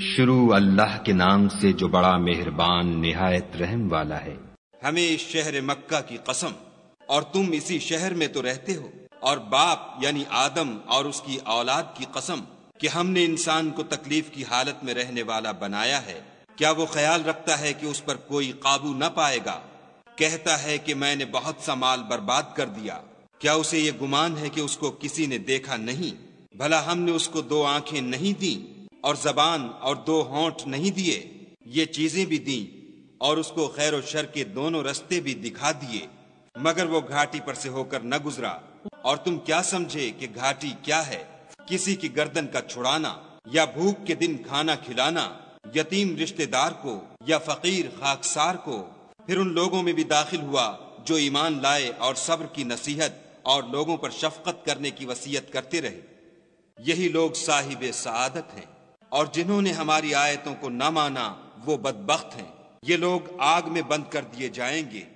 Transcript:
शुरू अल्लाह के नाम से जो बड़ा मेहरबान निहायत रहम वाला है हमें इस शहर मक्का की कसम और तुम इसी शहर में तो रहते हो और बाप यानी आदम और उसकी औलाद की कसम कि हमने इंसान को तकलीफ की हालत में रहने वाला बनाया है क्या वो ख्याल रखता है कि उस पर कोई काबू न पाएगा कहता है कि मैंने बहुत सा माल बर्बाद कर दिया क्या उसे ये गुमान है कि उसको किसी ने देखा नहीं भला हमने उसको दो आंखें नहीं दी और जबान और दो होंठ नहीं दिए ये चीजें भी दी और उसको खैर और शर के दोनों रस्ते भी दिखा दिए मगर वो घाटी पर से होकर न गुजरा और तुम क्या समझे कि घाटी क्या है किसी की गर्दन का छुड़ाना या भूख के दिन खाना खिलाना यतीम रिश्तेदार को या फकीर खाकसार को फिर उन लोगों में भी दाखिल हुआ जो ईमान लाए और सब्र की नसीहत और लोगों पर शफकत करने की वसीयत करते रहे यही लोग साहिब सदत हैं और जिन्होंने हमारी आयतों को न माना वो बदबخت हैं ये लोग आग में बंद कर दिए जाएंगे